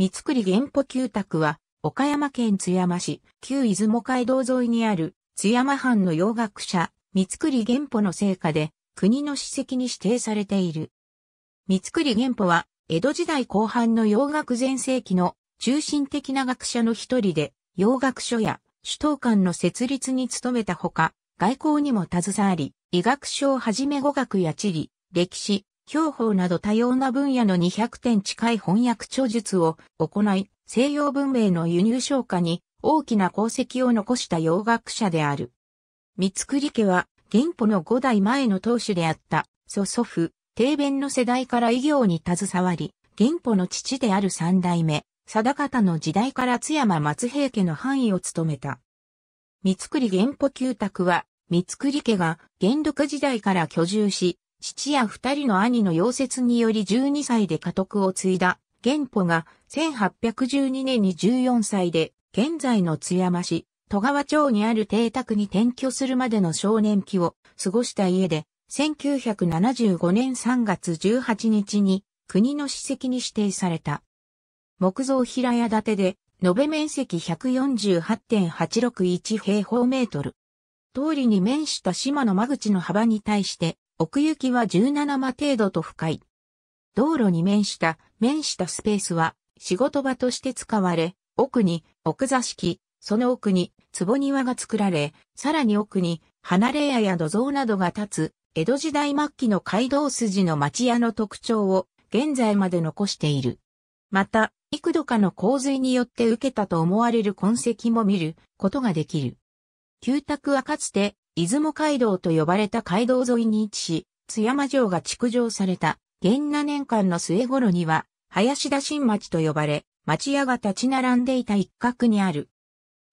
三栗原保旧宅は、岡山県津山市、旧出雲街道沿いにある、津山藩の洋楽者、三栗原保の成果で、国の史跡に指定されている。三栗原保は、江戸時代後半の洋楽全盛期の中心的な学者の一人で、洋楽書や首都館の設立に努めたほか、外交にも携わり、医学書をはじめ語学や地理、歴史、標法など多様な分野の200点近い翻訳著述を行い、西洋文明の輸入消化に大きな功績を残した洋学者である。三栗家は、元保の5代前の当主であった、祖祖父、定弁の世代から異業に携わり、元保の父である三代目、定方の時代から津山松平家の範囲を務めた。三栗元保旧宅は、三栗家が元禄時代から居住し、父や二人の兄の溶接により12歳で家督を継いだ、元保が1812年に14歳で、現在の津山市、戸川町にある邸宅に転居するまでの少年期を過ごした家で、1975年3月18日に国の史跡に指定された。木造平屋建てで、延べ面積148.861平方メートル。通りに面した島の間口の幅に対して、奥行きは17間程度と深い。道路に面した、面したスペースは仕事場として使われ、奥に奥座敷、その奥に坪庭が作られ、さらに奥に離れ屋や土蔵などが建つ、江戸時代末期の街道筋の町屋の特徴を現在まで残している。また、幾度かの洪水によって受けたと思われる痕跡も見ることができる。旧宅はかつて出雲街道と呼ばれた街道沿いに位置し、津山城が築城された、元那年間の末頃には、林田新町と呼ばれ、町屋が立ち並んでいた一角にある。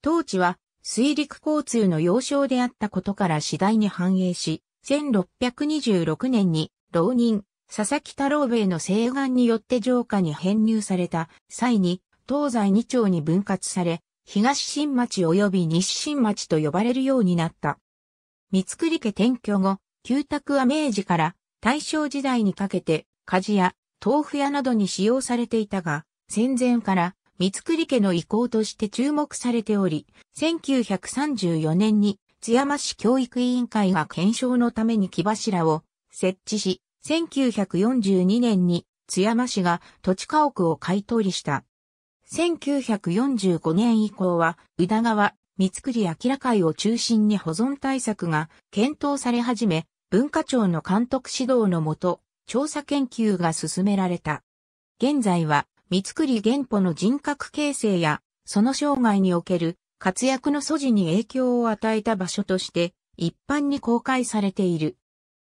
当地は、水陸交通の要衝であったことから次第に繁栄し、1626年に、浪人、佐々木太郎兵衛の西岸によって城下に編入された際に、東西二町に分割され、東新町及び西新町と呼ばれるようになった。三栗家転居後、旧宅は明治から大正時代にかけて、鍛冶屋、豆腐屋などに使用されていたが、戦前から三栗家の意向として注目されており、1934年に津山市教育委員会が検証のために木柱を設置し、1942年に津山市が土地家屋を買い取りした。1945年以降は、宇田川、三つくり明らいを中心に保存対策が検討され始め、文化庁の監督指導のもと、調査研究が進められた。現在は、三つくり原本の人格形成や、その生涯における活躍の素地に影響を与えた場所として、一般に公開されている。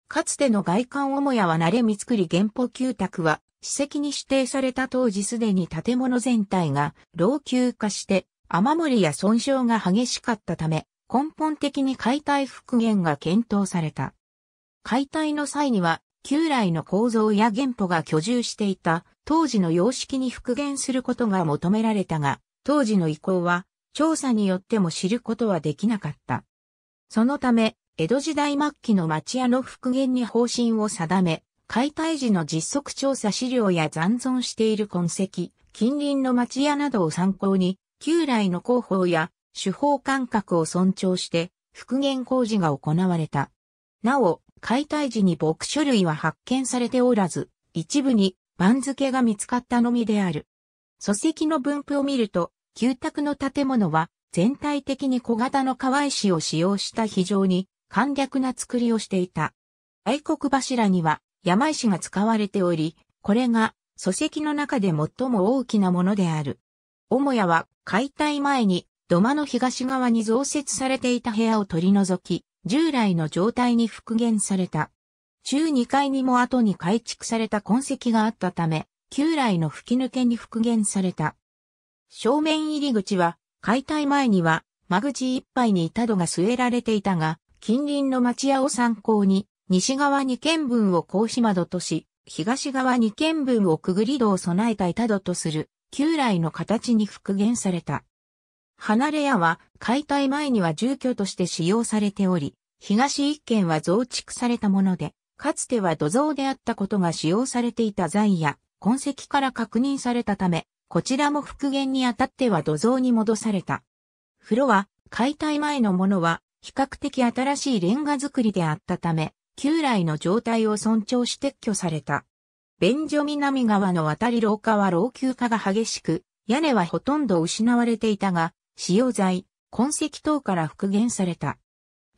かつての外観母屋は慣れ三つくり原本旧宅は、史跡に指定された当時すでに建物全体が老朽化して雨漏りや損傷が激しかったため、根本的に解体復元が検討された。解体の際には、旧来の構造や原歩が居住していた当時の様式に復元することが求められたが、当時の意向は調査によっても知ることはできなかった。そのため、江戸時代末期の町屋の復元に方針を定め、解体時の実測調査資料や残存している痕跡、近隣の町屋などを参考に、旧来の工法や手法感覚を尊重して復元工事が行われた。なお、解体時に牧書類は発見されておらず、一部に番付が見つかったのみである。礎石の分布を見ると、旧宅の建物は全体的に小型の川石を使用した非常に簡略な作りをしていた。愛国柱には山石が使われており、これが礎石の中で最も大きなものである。母屋は解体前に土間の東側に増設されていた部屋を取り除き、従来の状態に復元された。中2階にも後に改築された痕跡があったため、旧来の吹き抜けに復元された。正面入り口は、解体前には、間口いっぱいに板戸が据えられていたが、近隣の町屋を参考に、西側に見分を格子窓とし、東側に見分をくぐり戸を備えた板戸とする旧来の形に復元された。離れ屋は解体前には住居として使用されており、東一軒は増築されたもので、かつては土蔵であったことが使用されていた材や痕跡から確認されたため、こちらも復元にあたっては土蔵に戻された。風呂は解体前のものは比較的新しいレンガ造りであったため、旧来の状態を尊重し撤去された。便所南側の渡り廊下は老朽化が激しく、屋根はほとんど失われていたが、使用材、痕跡等から復元された。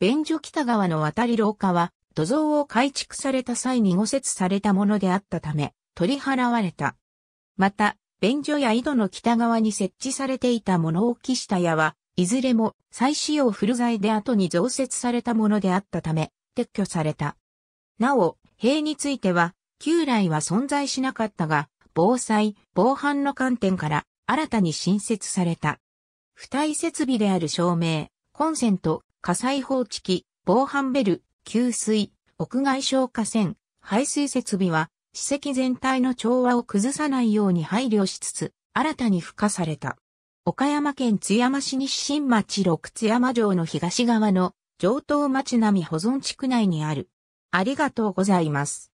便所北側の渡り廊下は、土蔵を改築された際に誤設されたものであったため、取り払われた。また、便所や井戸の北側に設置されていた物置下屋は、いずれも再使用古材で後に増設されたものであったため、撤去された。なお、塀については、旧来は存在しなかったが、防災、防犯の観点から新たに新設された。付帯設備である照明、コンセント、火災報知器、防犯ベル、給水、屋外消火栓、排水設備は、史跡全体の調和を崩さないように配慮しつつ、新たに付加された。岡山県津山市西新町六津山城の東側の上東町並保存地区内にある。ありがとうございます。